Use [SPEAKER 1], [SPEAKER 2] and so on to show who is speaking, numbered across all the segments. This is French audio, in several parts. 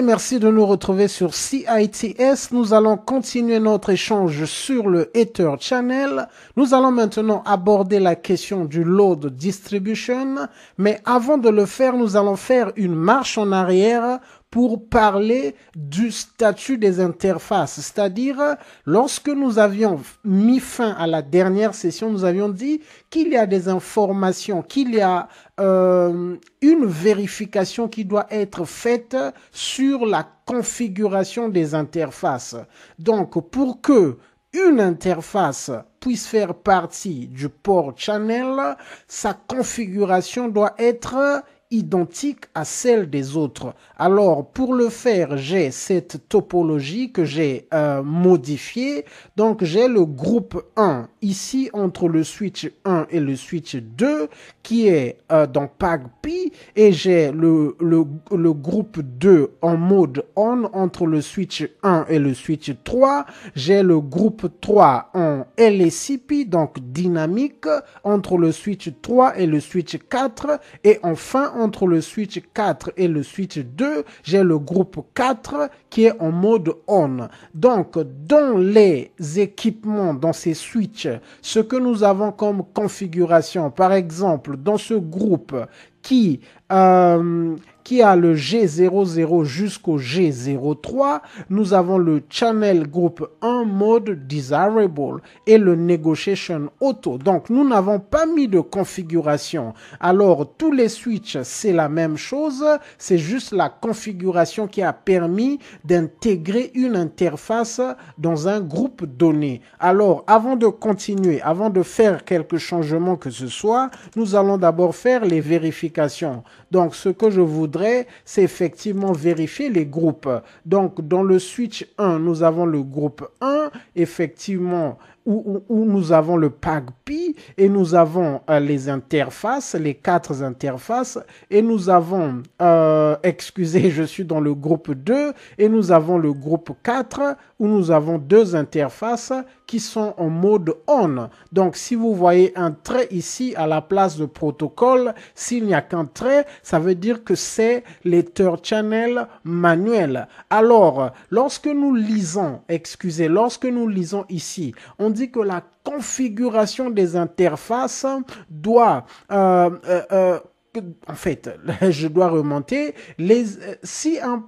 [SPEAKER 1] Merci de nous retrouver sur CITS. Nous allons continuer notre échange sur le Ether Channel. Nous allons maintenant aborder la question du load distribution. Mais avant de le faire, nous allons faire une marche en arrière pour parler du statut des interfaces. C'est-à-dire, lorsque nous avions mis fin à la dernière session, nous avions dit qu'il y a des informations, qu'il y a euh, une vérification qui doit être faite sur la configuration des interfaces. Donc, pour que une interface puisse faire partie du port channel, sa configuration doit être identique à celle des autres. Alors, pour le faire, j'ai cette topologie que j'ai modifié euh, modifiée. Donc, j'ai le groupe 1 ici entre le switch 1 et le switch 2 qui est donc euh, dans et j'ai le, groupe 2 en mode on entre le switch 1 et le switch 3. J'ai le groupe 3 en LSCP, donc dynamique, entre le switch 3 et le switch 4. Et enfin, entre le Switch 4 et le Switch 2, j'ai le groupe 4 qui est en mode on. Donc, dans les équipements, dans ces switches, ce que nous avons comme configuration, par exemple, dans ce groupe qui euh, qui a le G00 jusqu'au G03, nous avons le Channel Group 1 Mode Desirable et le Negotiation Auto. Donc nous n'avons pas mis de configuration. Alors tous les switches, c'est la même chose, c'est juste la configuration qui a permis d'intégrer une interface dans un groupe donné. Alors avant de continuer, avant de faire quelques changements que ce soit, nous allons d'abord faire les vérifications. Donc, ce que je voudrais, c'est effectivement vérifier les groupes. Donc, dans le switch 1, nous avons le groupe 1, effectivement, où, nous avons le pack et nous avons euh, les interfaces, les quatre interfaces, et nous avons, euh, excusez, je suis dans le groupe 2, et nous avons le groupe 4, où nous avons deux interfaces sont en mode on. Donc si vous voyez un trait ici à la place de protocole, s'il n'y a qu'un trait, ça veut dire que c'est les channel manuel. Alors, lorsque nous lisons, excusez, lorsque nous lisons ici, on dit que la configuration des interfaces doit euh, euh, euh, en fait, je dois remonter. Les, si un,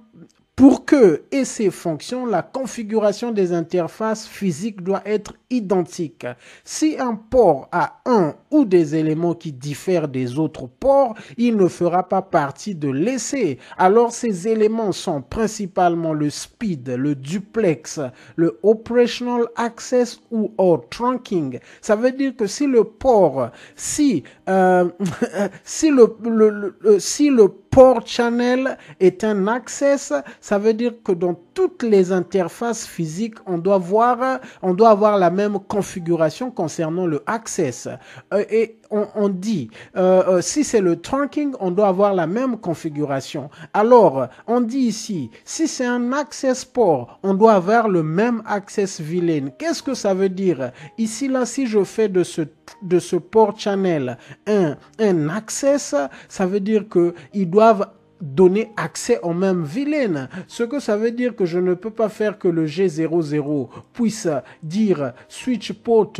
[SPEAKER 1] pour que et ces fonctions, la configuration des interfaces physiques doit être identique. Si un port a un ou des éléments qui diffèrent des autres ports, il ne fera pas partie de l'essai. Alors ces éléments sont principalement le speed, le duplex, le operational access ou au trunking. Ça veut dire que si le port, si euh, si le, le, si le port channel est un access. Ça veut dire que dans toutes les interfaces physiques, on doit voir, on doit avoir la même configuration concernant le access. Euh, et on, dit, euh, euh, si c'est le trunking, on doit avoir la même configuration. Alors, on dit ici, si c'est un access port, on doit avoir le même access VLAN. Qu'est-ce que ça veut dire Ici, là, si je fais de ce, de ce port channel un, un access, ça veut dire qu'ils doivent donner accès au même VLAN. Ce que ça veut dire que je ne peux pas faire que le G00 puisse dire switch port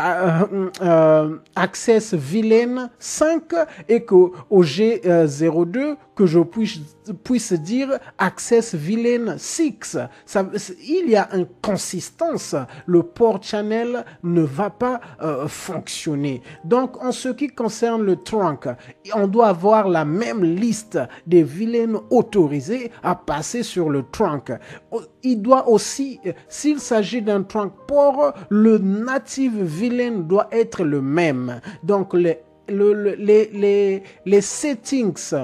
[SPEAKER 1] euh, euh, Access vilaine 5 et que au G02 que je puisse, dire Access vilaine 6. il y a une consistance. Le port channel ne va pas euh, fonctionner. Donc, en ce qui concerne le trunk, on doit avoir la même liste des vilaines autorisées à passer sur le trunk. Il doit aussi, s'il s'agit d'un trunk port, le native villain doit être le même. Donc, les, les, les, les settings.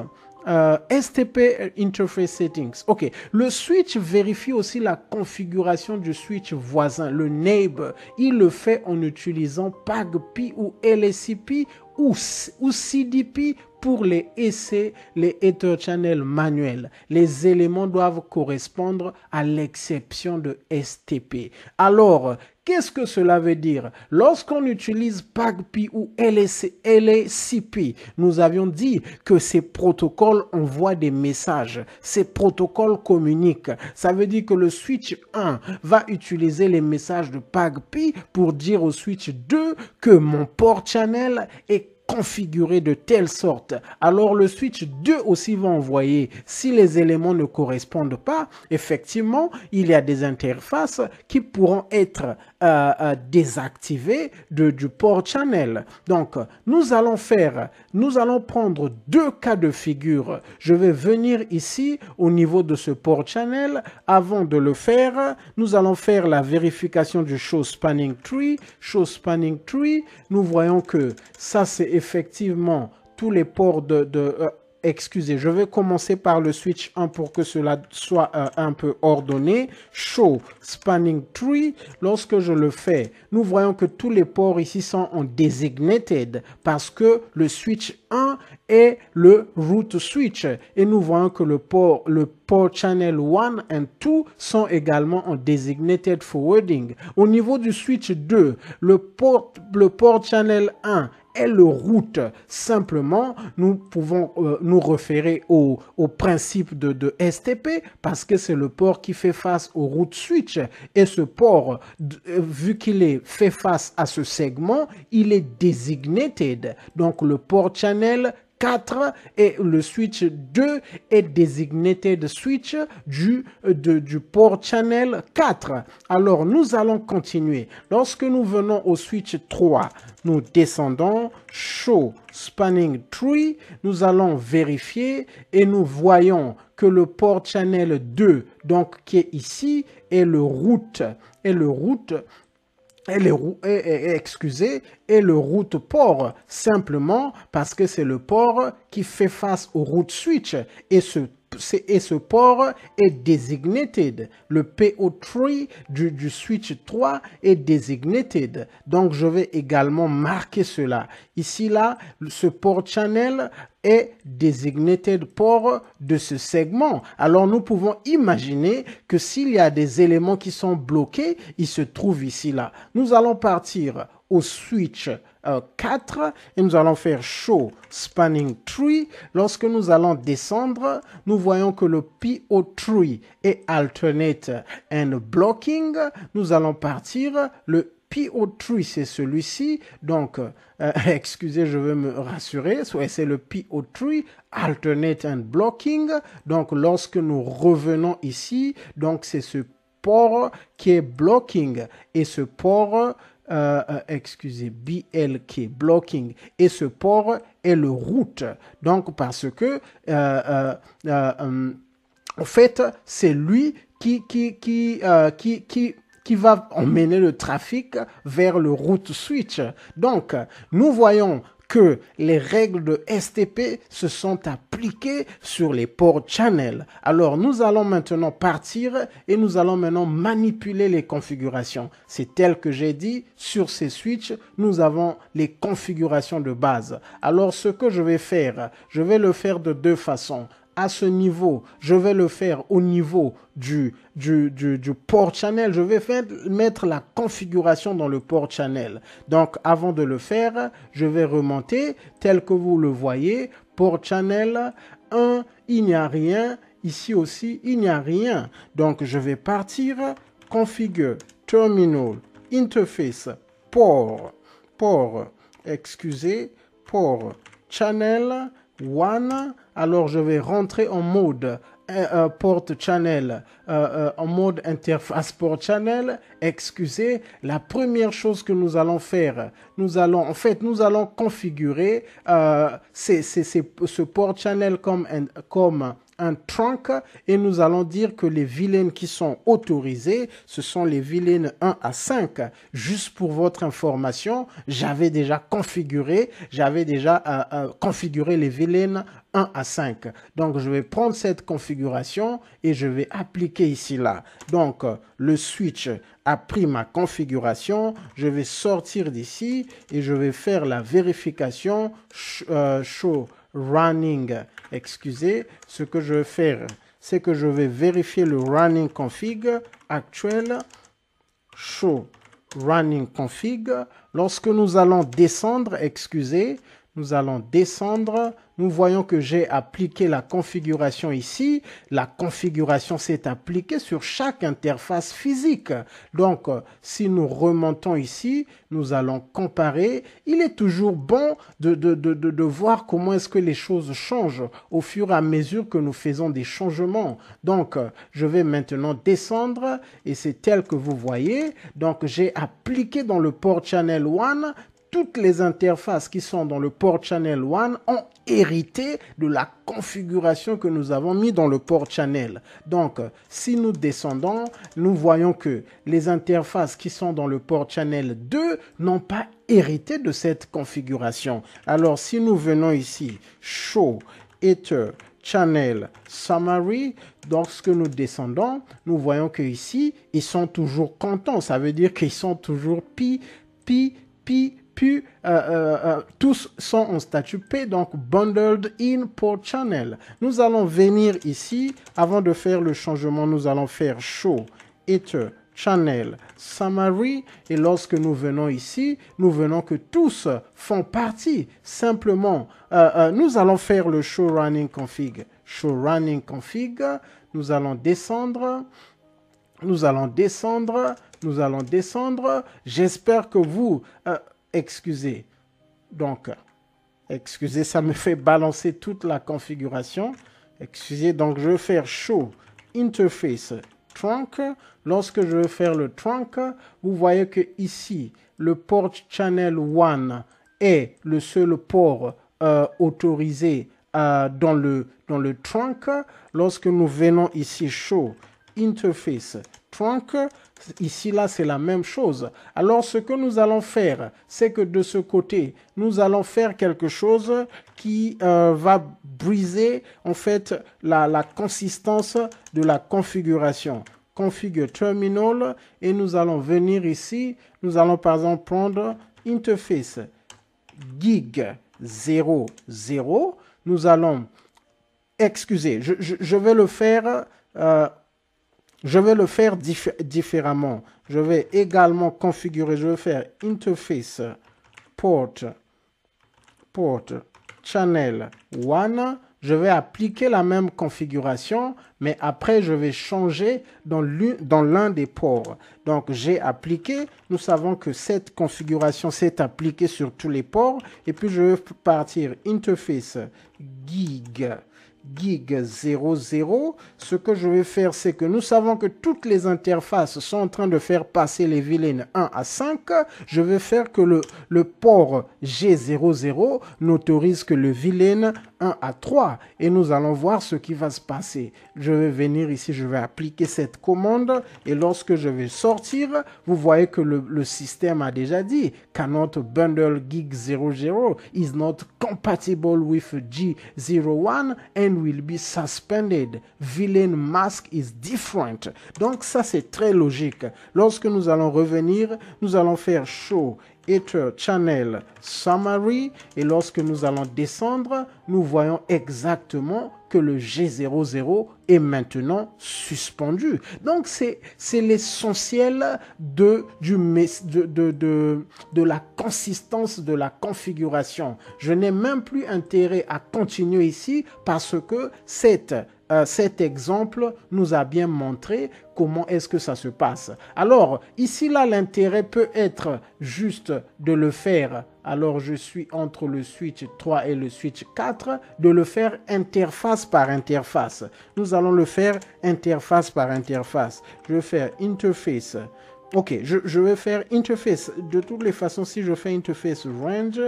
[SPEAKER 1] Euh, STP euh, Interface Settings. OK. Le switch vérifie aussi la configuration du switch voisin, le neighbor. Il le fait en utilisant pagpi ou LSCP ou, ou CDP pour les essais, les Ether Channel manuels. Les éléments doivent correspondre à l'exception de STP. Alors, Qu'est-ce que cela veut dire Lorsqu'on utilise PAGP ou LACP, nous avions dit que ces protocoles envoient des messages, ces protocoles communiquent. Ça veut dire que le switch 1 va utiliser les messages de PAGP pour dire au switch 2 que mon port channel est configuré de telle sorte. Alors le switch 2 aussi va envoyer. Si les éléments ne correspondent pas, effectivement, il y a des interfaces qui pourront être à euh, euh, désactiver de, du port channel. Donc, nous allons faire, nous allons prendre deux cas de figure. Je vais venir ici au niveau de ce port channel. Avant de le faire, nous allons faire la vérification du show spanning tree. Show spanning tree, nous voyons que ça, c'est effectivement tous les ports de... Euh, excusez, je vais commencer par le switch 1 pour que cela soit euh, un peu ordonné. Show spanning tree. Lorsque je le fais, nous voyons que tous les ports ici sont en designated parce que le switch 1 est le root switch et nous voyons que le port, le port channel 1 et 2 sont également en designated forwarding. Au niveau du switch 2, le port, le port channel 1 le route. Simplement, nous pouvons euh, nous référer au, principe de, STP parce que c'est le port qui fait face au route switch. Et ce port, euh, vu qu'il est fait face à ce segment, il est designated. Donc le port channel 4 et le switch 2 est désigné de switch du, euh, de, du port channel 4. Alors nous allons continuer. Lorsque nous venons au switch 3, nous descendons show spanning tree, nous allons vérifier et nous voyons que le port channel 2, donc qui est ici, est le route. Et le route, et, et le route port, simplement parce que c'est le port qui fait face au route switch. Et ce et ce port est designated. Le PO3 du, switch 3 est designated. Donc, je vais également marquer cela. Ici, là, ce port channel est designated port de ce segment. Alors nous pouvons imaginer que s'il y a des éléments qui sont bloqués, ils se trouvent ici là. Nous allons partir au switch 4 euh, et nous allons faire show spanning tree. Lorsque nous allons descendre, nous voyons que le PO tree est alternate and blocking. Nous allons partir le PO tree, c'est celui-ci. Donc, euh, excusez, je veux me rassurer. C'est le PO tree, alternate and blocking. Donc, lorsque nous revenons ici, donc c'est ce port qui est blocking et ce port euh, euh, excusez, BLK, blocking, et ce port est le route. Donc, parce que, en euh, hum, fait, c'est lui qui, qui, qui, qui va emmener le trafic vers le route switch. Donc, nous voyons que les règles de STP se sont appliquées sur les ports channel. Alors nous allons maintenant partir et nous allons maintenant manipuler les configurations. C'est tel que j'ai dit, sur ces switches, nous avons les configurations de base. Alors ce que je vais faire, je vais le faire de deux façons à ce niveau, je vais le faire au niveau du, du, du, port channel. Je vais mettre la configuration dans le port channel. Donc avant de le faire, je vais remonter tel que vous le voyez. Port channel 1, il n'y a rien. Ici aussi, il n'y a rien. Donc je vais partir, configure, terminal, interface, port, port, excusez, port, channel one, alors je vais rentrer en mode euh, euh port channel, euh, euh, en mode interface port channel, excusez, la première chose que nous allons faire, nous allons, en fait, nous allons configurer ce port channel comme, comme un trunk et nous allons dire que les vilaines qui sont autorisées, ce sont les vilaines 1 à 5. Juste pour votre information, j'avais déjà configuré, j'avais déjà euh, euh, configuré les vilaines 1 à 5. Donc, je vais prendre cette configuration et je vais appliquer ici là. Donc, le switch a pris ma configuration. Je vais sortir d'ici et je vais faire la vérification euh, show running Excusez, ce que je vais faire, c'est que je vais vérifier le running config actuel show running config. Lorsque nous allons descendre, excusez, nous allons descendre. Nous voyons que j'ai appliqué la configuration ici. La configuration s'est appliquée sur chaque interface physique. Donc, si nous remontons ici, nous allons comparer. Il est toujours bon de, voir comment est-ce que les choses changent au fur et à mesure que nous faisons des changements. Donc, je vais maintenant descendre et c'est tel que vous voyez. Donc, j'ai appliqué dans le port Channel 1 toutes les interfaces qui sont dans le port Channel 1 ont hérité de la configuration que nous avons mis dans le port Channel. Donc, si nous descendons, nous voyons que les interfaces qui sont dans le port Channel 2 n'ont pas hérité de cette configuration. Alors, si nous venons ici, Show, Ether, Channel Summary. Lorsque nous descendons, nous voyons que ici, ils sont toujours contents. Ça veut dire qu'ils sont toujours pi, pi, pi, puis, euh, euh, euh, tous sont en statut P, donc bundled in pour channel. Nous allons venir ici. Avant de faire le changement, nous allons faire show, ether, channel, summary. Et lorsque nous venons ici, nous venons que tous font partie. Simplement, nous allons faire le show running config. Show running config. Nous allons descendre. Nous allons descendre. Nous allons descendre. J'espère que vous... Excusez, Donc, excusez, ça me fait balancer toute la configuration. Excusez, donc je vais faire show interface trunk. Lorsque je vais faire le trunk, vous voyez que ici, le port channel 1 est le seul port euh, autorisé euh, dans, le, dans le trunk. Lorsque nous venons ici show interface trunk, Ici, là, c'est la même chose. Alors, ce que nous allons faire, c'est que de ce côté, nous allons faire quelque chose qui euh, va briser, en fait, la, consistance de la configuration. Configure terminal et nous allons venir ici. Nous allons, par exemple, prendre interface gig 00 Nous allons, excusez, je, vais le faire... Euh, je vais le faire différemment. Je vais également configurer, je vais faire interface port, port channel 1. Je vais appliquer la même configuration, mais après, je vais changer dans l'un des ports. Donc, j'ai appliqué. Nous savons que cette configuration s'est appliquée sur tous les ports. Et puis, je vais partir interface gig gig 00. Ce que je vais faire, c'est que nous savons que toutes les interfaces sont en train de faire passer les vilaines 1 à 5. Je vais faire que le, le port G00 n'autorise que le vilaine 1 à 3. Et nous allons voir ce qui va se passer. Je vais venir ici, je vais appliquer cette commande. Et lorsque je vais sortir, vous voyez que le, le système a déjà dit cannot bundle gig 00 is not compatible with G01 and will be suspended. Villain mask is different. Donc ça c'est très logique. Lorsque nous allons revenir, nous allons faire show, ether, channel, summary. Et lorsque nous allons descendre, nous voyons exactement que le G00 est maintenant suspendu. Donc c'est l'essentiel de, du, de, de, de la consistance de la configuration. Je n'ai même plus intérêt à continuer ici parce que cette euh, cet exemple nous a bien montré comment est-ce que ça se passe. Alors, ici, là, l'intérêt peut être juste de le faire. Alors, je suis entre le switch 3 et le switch 4, de le faire interface par interface. Nous allons le faire interface par interface. Je vais faire interface Ok, je, vais faire interface. De toutes les façons, si je fais interface range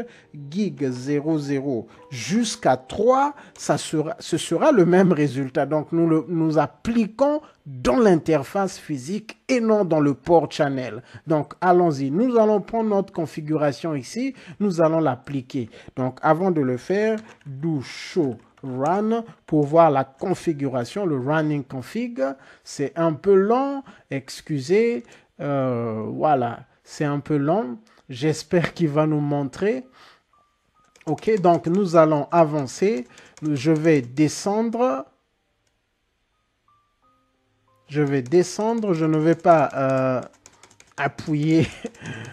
[SPEAKER 1] gig 00 jusqu'à 3, ça sera, ce sera le même résultat. Donc, nous, nous appliquons dans l'interface physique et non dans le port channel. Donc, allons-y. Nous allons prendre notre configuration ici. Nous allons l'appliquer. Donc, avant de le faire, do show run pour voir la configuration, le running config. C'est un peu lent, excusez. Euh, voilà, c'est un peu long. J'espère qu'il va nous montrer. Ok, donc nous allons avancer. Je vais descendre. Je vais descendre. Je ne vais pas euh, appuyer.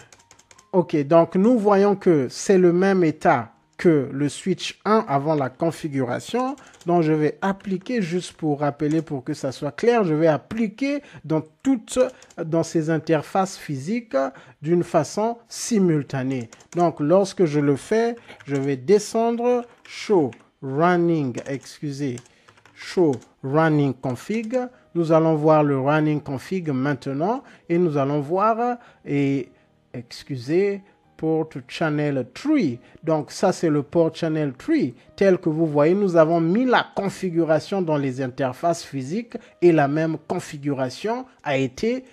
[SPEAKER 1] ok, donc nous voyons que c'est le même état que le switch 1 avant la configuration. Donc je vais appliquer, juste pour rappeler, pour que ça soit clair, je vais appliquer dans toutes, dans ces interfaces physiques d'une façon simultanée. Donc lorsque je le fais, je vais descendre show running, excusez, show running config. Nous allons voir le running config maintenant et nous allons voir et excusez, Port Channel 3. Donc ça c'est le Port Channel 3. Tel que vous voyez, nous avons mis la configuration dans les interfaces physiques et la même configuration a été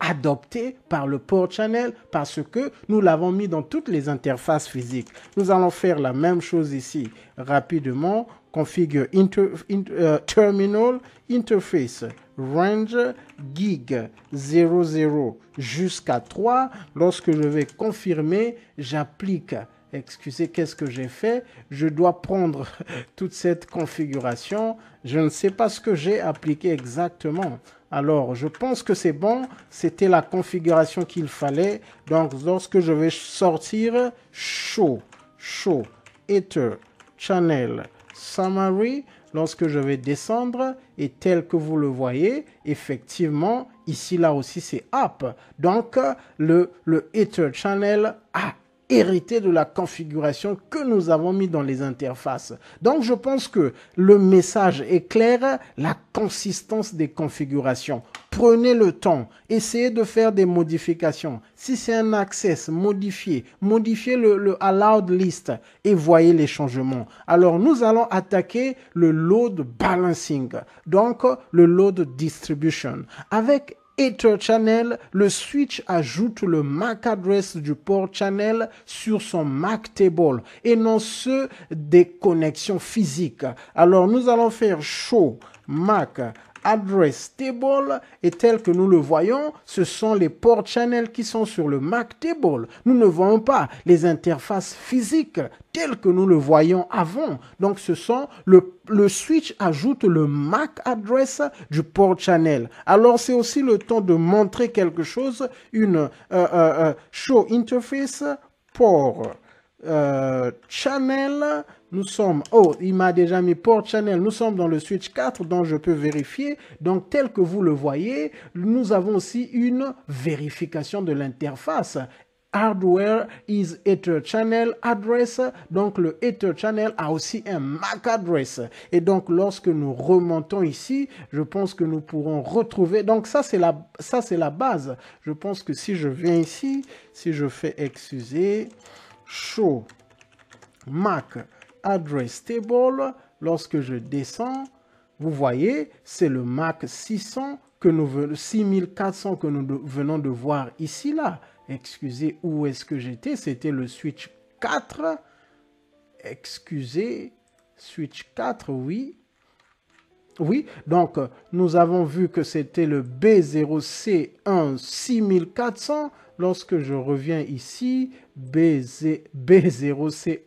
[SPEAKER 1] adoptée par le Port Channel parce que nous l'avons mis dans toutes les interfaces physiques. Nous allons faire la même chose ici rapidement. Configure euh, Terminal Interface range gig 00 jusqu'à 3. Lorsque je vais confirmer, j'applique. Excusez, qu'est-ce que j'ai fait Je dois prendre toute cette configuration. Je ne sais pas ce que j'ai appliqué exactement. Alors, je pense que c'est bon. C'était la configuration qu'il fallait. Donc, lorsque je vais sortir, show, show, ether, channel, summary, lorsque je vais descendre, et tel que vous le voyez, effectivement, ici, là aussi, c'est up. Donc, le, le Ether Channel a hérité de la configuration que nous avons mis dans les interfaces. Donc je pense que le message est clair, la consistance des configurations. Prenez le temps, essayez de faire des modifications. Si c'est un access, modifiez, modifiez le, allowed list et voyez les changements. Alors nous allons attaquer le load balancing, donc le load distribution. Avec Ether Channel, le switch ajoute le MAC address du port channel sur son MAC table et non ceux des connexions physiques. Alors nous allons faire show MAC Address table et tel que nous le voyons, ce sont les port channel qui sont sur le MAC table. Nous ne voyons pas les interfaces physiques telles que nous le voyons avant. Donc ce sont le, switch ajoute le MAC address du port channel. Alors c'est aussi le temps de montrer quelque chose, une euh, euh, euh, show interface port channel nous sommes, oh, il m'a déjà mis port channel. Nous sommes dans le switch 4, dont je peux vérifier. Donc, tel que vous le voyez, nous avons aussi une vérification de l'interface hardware is Ether channel address. Donc le Ether channel a aussi un MAC address. Et donc lorsque nous remontons ici, je pense que nous pourrons retrouver. Donc ça c'est la c'est la base. Je pense que si je viens ici, si je fais Excusez... show MAC Address Table, lorsque je descends, vous voyez, c'est le MAC 600 que nous 6400 que nous venons de voir ici là. Excusez, où est-ce que j'étais C'était le switch 4. Excusez, switch 4, oui. Oui, donc euh, nous avons vu que c'était le B0C1 6400. Lorsque je reviens ici, B0C1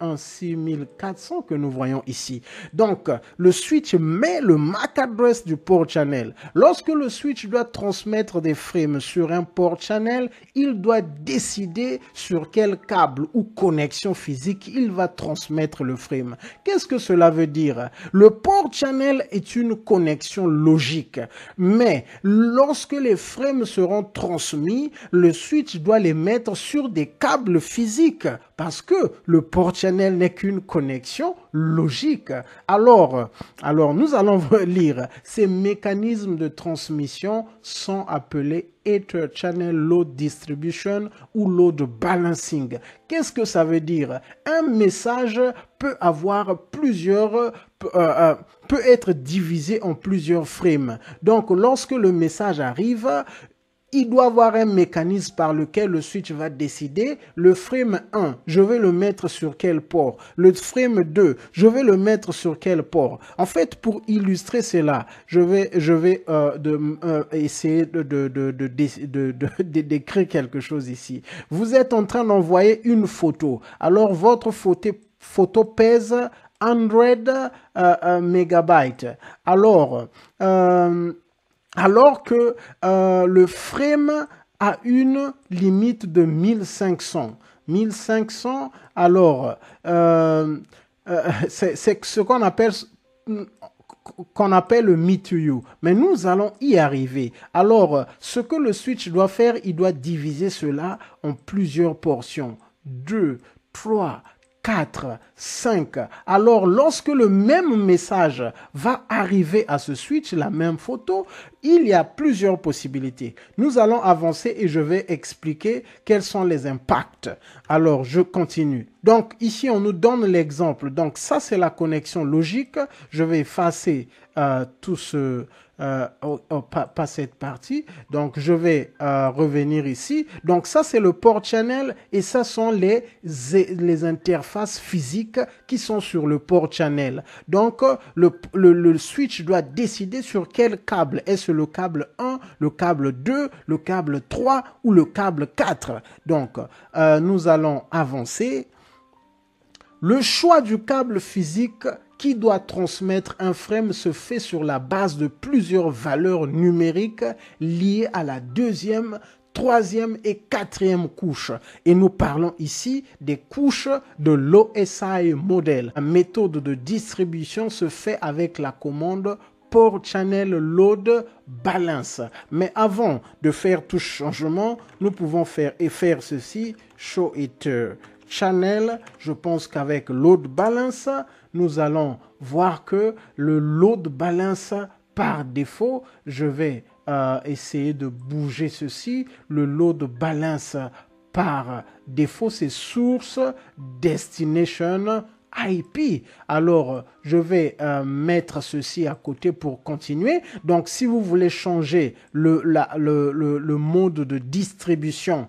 [SPEAKER 1] que nous voyons ici. Donc, le switch met le MAC address du port channel. Lorsque le switch doit transmettre des frames sur un port channel, il doit décider sur quel câble ou connexion physique il va transmettre le frame. Qu'est-ce que cela veut dire Le port channel est une connexion logique, mais lorsque les frames seront transmis, le switch dois les mettre sur des câbles physiques parce que le port channel n'est qu'une connexion logique. Alors, alors nous allons lire ces mécanismes de transmission sont appelés Ether Channel Load Distribution ou Load Balancing. Qu'est-ce que ça veut dire Un message peut avoir plusieurs peut, euh, euh, peut être divisé en plusieurs frames. Donc lorsque le message arrive, il doit avoir un mécanisme par lequel le switch va décider le frame 1, je vais le mettre sur quel port, le frame 2, je vais le mettre sur quel port. En fait, pour illustrer cela, je vais, je vais euh, de, euh, essayer de, de, de, décrire quelque chose ici. Vous êtes en train d'envoyer une photo. Alors, votre photo, photo pèse 100 euh, MB. Alors, euh, alors que euh, le frame a une limite de 1500. 1500, alors, euh, euh, c'est ce qu'on appelle appelle le me you. Mais nous allons y arriver. Alors, ce que le switch doit faire, il doit diviser cela en plusieurs portions. Deux, trois... 4, 5. Alors lorsque le même message va arriver à ce switch, la même photo, il y a plusieurs possibilités. Nous allons avancer et je vais expliquer quels sont les impacts. Alors je continue. Donc ici on nous donne l'exemple. Donc ça c'est la connexion logique. Je vais effacer euh, tout ce euh, pas, cette partie. Donc, je vais euh, revenir ici. Donc, ça, c'est le port channel et ça sont les, les interfaces physiques qui sont sur le port channel. Donc, euh, le, switch doit décider sur quel câble. Est-ce le câble 1, le câble 2, le câble 3 ou le câble 4 Donc, nous allons avancer. Le choix du câble physique qui doit transmettre un frame se fait sur la base de plusieurs valeurs numériques liées à la deuxième, troisième et quatrième couche. Et nous parlons ici des couches de l'OSI modèle. La méthode de distribution se fait avec la commande port channel load balance. Mais avant de faire tout changement, nous pouvons faire et faire ceci show it channel. Je pense qu'avec load balance, nous allons voir que le load balance par défaut, je vais euh, essayer de bouger ceci. Le load balance par défaut, c'est source, destination, IP. Alors, je vais euh, mettre ceci à côté pour continuer. Donc, si vous voulez changer le, mode de distribution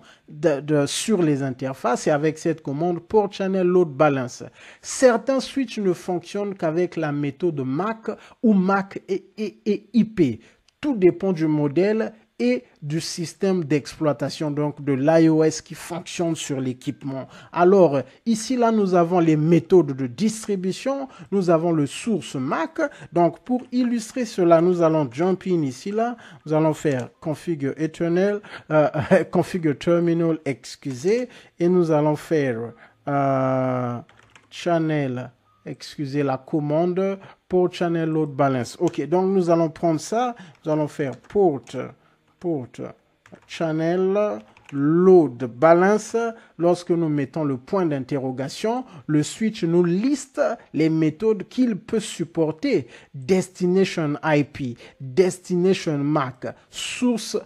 [SPEAKER 1] sur les interfaces c'est avec cette commande Port Channel Load Balance, certains switches ne fonctionnent qu'avec la méthode MAC ou MAC et, et IP. Tout dépend du modèle et du système d'exploitation, donc de l'iOS qui fonctionne sur l'équipement. Alors, ici, là, nous avons les méthodes de distribution, nous avons le source Mac. Donc, pour illustrer cela, nous allons jump in ici, là, nous allons faire configure eternal, euh, configure terminal, excusez, et nous allons faire euh, channel excusez la commande, port channel load balance. Ok, donc nous allons prendre ça, nous allons faire port Channel load balance, lorsque nous mettons le point d'interrogation, le switch nous liste les méthodes qu'il peut supporter. Destination IP, destination MAC, source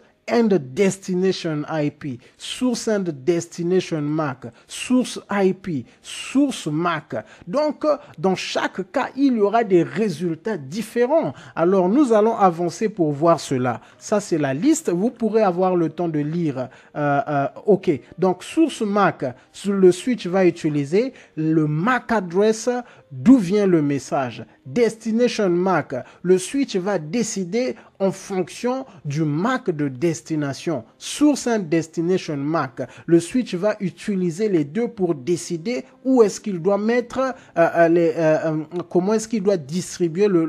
[SPEAKER 1] Destination IP, Source and Destination MAC, Source IP, Source MAC. Donc, dans chaque cas, il y aura des résultats différents. Alors, nous allons avancer pour voir cela. Ça, c'est la liste. Vous pourrez avoir le temps de lire. Euh, euh, OK. Donc, Source MAC, le switch va utiliser le MAC address d'où vient le message. Destination mac. le switch va décider en fonction du mac de destination. Source and Destination mac. le switch va utiliser les deux pour décider où est-ce qu'il doit mettre, euh, euh, euh, comment est-ce qu'il doit distribuer le,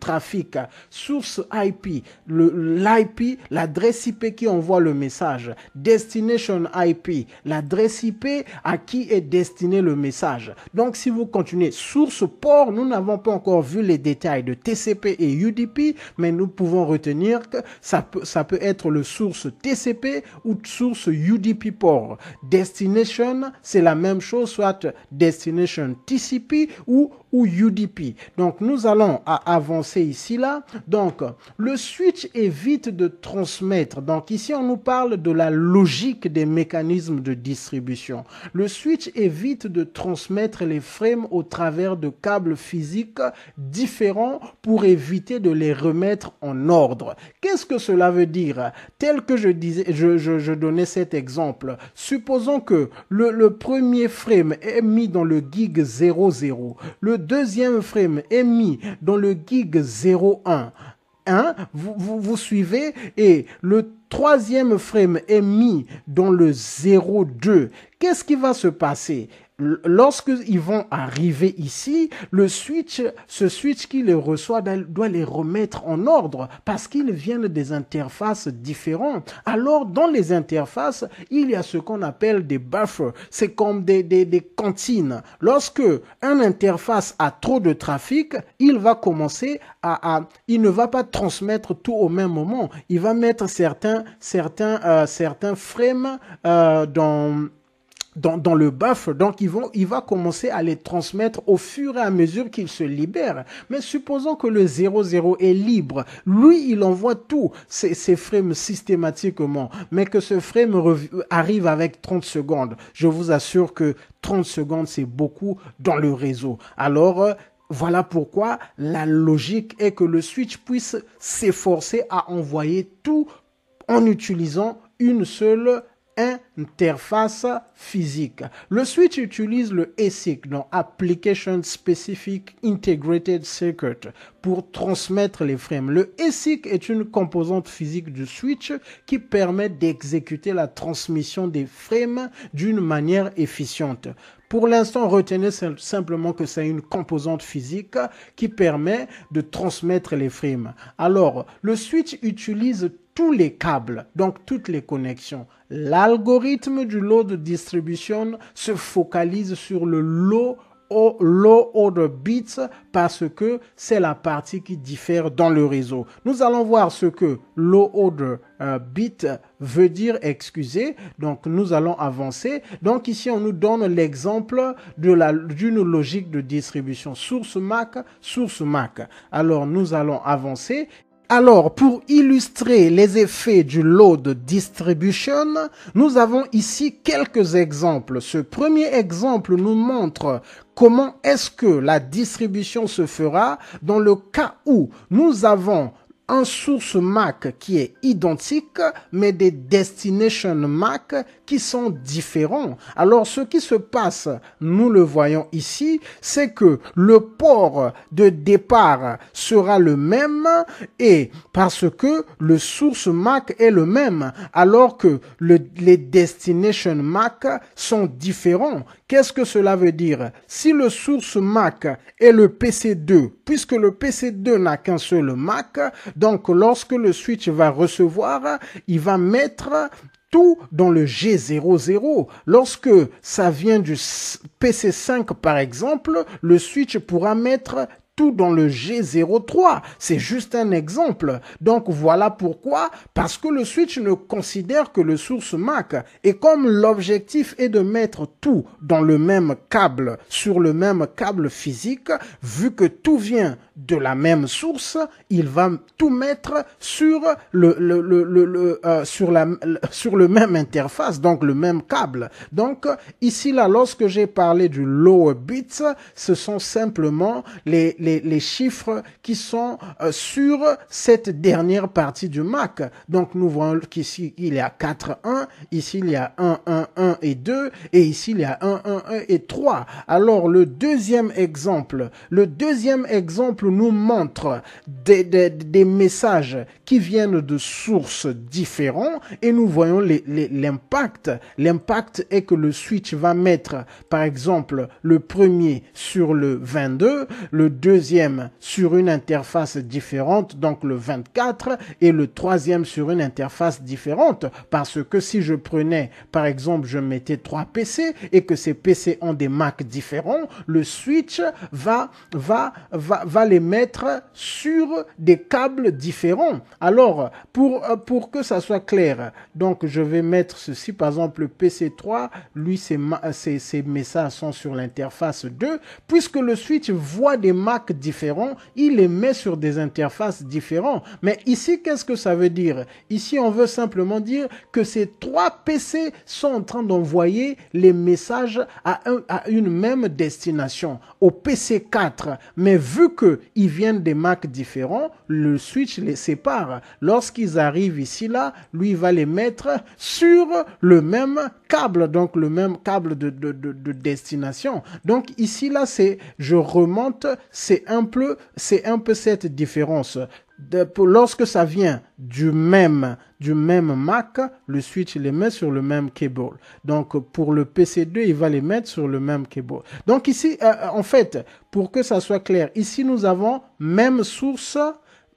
[SPEAKER 1] trafic. Source IP, l'IP, l'adresse IP qui envoie le message. Destination IP, l'adresse IP à qui est destiné le message. Donc si vous continuez, source port, nous n'avons pas encore vu les détails de TCP et UDP, mais nous pouvons retenir que ça peut, ça peut être le source TCP ou source UDP port. Destination, c'est la même chose, soit destination TCP ou ou UDP. Donc nous allons avancer ici là. Donc le switch évite de transmettre. Donc ici on nous parle de la logique des mécanismes de distribution. Le switch évite de transmettre les frames au travers de câbles physiques différents pour éviter de les remettre en ordre. Qu'est-ce que cela veut dire Tel que je disais, je, donnais cet exemple. Supposons que le, premier frame est mis dans le gig 00, le deuxième frame est mis dans le gig 01. Hein? vous, vous, suivez et le troisième frame est mis dans le 02. Qu'est-ce qui va se passer Lorsque ils vont arriver ici, le switch, ce switch qui les reçoit doit les remettre en ordre parce qu'ils viennent des interfaces différentes. Alors, dans les interfaces, il y a ce qu'on appelle des buffers. C'est comme des, des, des cantines. Lorsque un interface a trop de trafic, il va commencer à, il ne va pas transmettre tout au même moment. Il va mettre certains, certains, euh, certains frames euh, dans dans, le buff, Donc, ils vont, il va commencer à les transmettre au fur et à mesure qu'il se libère. Mais supposons que le 00 est libre. Lui, il envoie tout, ces frames systématiquement. Mais que ce frame arrive avec 30 secondes. Je vous assure que 30 secondes, c'est beaucoup dans le réseau. Alors, euh, voilà pourquoi la logique est que le switch puisse s'efforcer à envoyer tout en utilisant une seule interface physique. Le switch utilise le ASIC donc Application Specific Integrated Circuit pour transmettre les frames. Le ASIC est une composante physique du switch qui permet d'exécuter la transmission des frames d'une manière efficiente. Pour l'instant, retenez simplement que c'est une composante physique qui permet de transmettre les frames. Alors, le switch utilise tous les câbles, donc toutes les connexions. L'algorithme du lot de distribution se focalise sur le lot au low order bits parce que c'est la partie qui diffère dans le réseau. Nous allons voir ce que low order euh, bit veut dire, excusez. Donc nous allons avancer. Donc ici on nous donne l'exemple de la d'une logique de distribution source MAC, source MAC. Alors nous allons avancer alors, pour illustrer les effets du load distribution, nous avons ici quelques exemples. Ce premier exemple nous montre comment est-ce que la distribution se fera dans le cas où nous avons source MAC qui est identique, mais des destination MAC qui sont différents. Alors ce qui se passe, nous le voyons ici, c'est que le port de départ sera le même et parce que le source MAC est le même, alors que les destination MAC sont différents. Qu'est-ce que cela veut dire Si le source MAC est le PC2, puisque le PC2 n'a qu'un seul MAC, donc lorsque le switch va recevoir, il va mettre tout dans le G00. Lorsque ça vient du PC5 par exemple, le switch pourra mettre tout dans le G03. C'est juste un exemple. Donc voilà pourquoi, parce que le switch ne considère que le source MAC. Et comme l'objectif est de mettre tout dans le même câble, sur le même câble physique, vu que tout vient de la même source, il va tout mettre sur le, le, euh, sur la sur le même interface, donc le même câble. Donc ici là, lorsque j'ai parlé du low bits ce sont simplement les les, chiffres qui sont euh, sur cette dernière partie du Mac. Donc nous voyons qu'ici il y a 4 1, ici il y a 1 1 1 et 2 et ici il y a 1 1 1 et 3. Alors le deuxième exemple, le deuxième exemple nous montre des, messages qui viennent de sources différentes et nous voyons l'impact. L'impact est que le switch va mettre, par exemple, le premier sur le 22, le deuxième sur une interface différente, donc le 24, et le troisième sur une interface différente. Parce que si je prenais, par exemple, je mettais trois PC et que ces PC ont des Macs différents, le switch va, va, va les mettre sur des câbles différents. Alors, pour, euh, pour que ça soit clair, donc je vais mettre ceci, par exemple, le PC3, lui, euh, ses, messages sont sur l'interface 2. Puisque le switch voit des Macs différents, il les met sur des interfaces différentes. Mais ici, qu'est-ce que ça veut dire Ici, on veut simplement dire que ces trois PC sont en train d'envoyer les messages à, à une même destination, au PC4. Mais vu que ils viennent des marques différents, le switch les sépare. Lorsqu'ils arrivent ici, là, lui va les mettre sur le même câble, donc le même câble de, de destination. Donc ici, là, c'est, je remonte, c'est un peu, c'est un peu cette différence lorsque ça vient du même, du même Mac, le switch les met sur le même cable. Donc pour le PC2, il va les mettre sur le même cable. Donc ici, euh, euh, en fait, pour que ça soit clair, ici nous avons même source.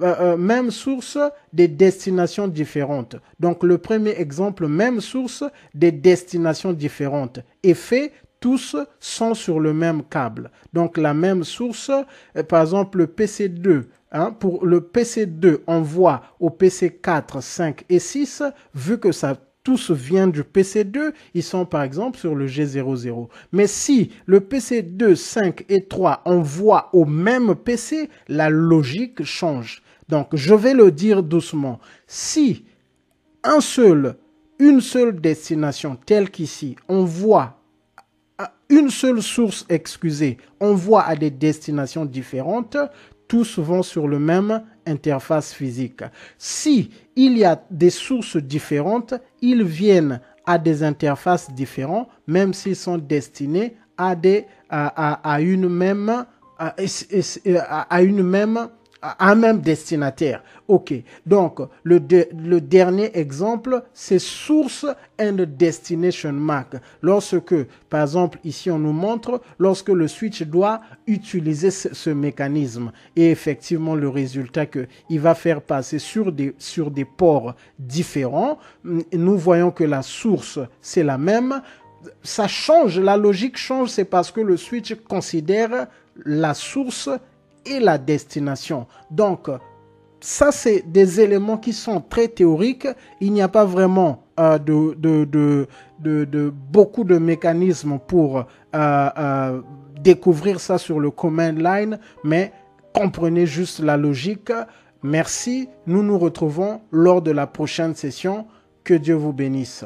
[SPEAKER 1] Euh, même source des destinations différentes. Donc le premier exemple, même source des destinations différentes. Effet, tous sont sur le même câble, donc la même source. Euh, par exemple, le PC2. Hein, pour le PC2, on voit au PC4, 5 et 6, vu que ça tous vient du PC2, ils sont par exemple sur le G00. Mais si le PC2, 5 et 3 on voit au même PC, la logique change. Donc je vais le dire doucement. Si un seul, une seule destination telle qu'ici, on voit une seule source excusée envoie à des destinations différentes, tous vont sur le même interface physique. Si il y a des sources différentes, ils viennent à des interfaces différentes, même s'ils sont destinés à, des, à, une même, à, à une même un même destinataire. OK. Donc, le, dernier exemple, c'est Source and Destination Mark. Lorsque, par exemple, ici, on nous montre, lorsque le switch doit utiliser ce, mécanisme et effectivement le résultat qu'il va faire passer sur des, sur des ports différents, nous voyons que la source, c'est la même. Ça change, la logique change, c'est parce que le switch considère la source et la destination. Donc, ça, c'est des éléments qui sont très théoriques. Il n'y a pas vraiment euh, de, beaucoup de mécanismes pour euh, euh, découvrir ça sur le command line, mais comprenez juste la logique. Merci, nous nous retrouvons lors de la prochaine session. Que Dieu vous bénisse.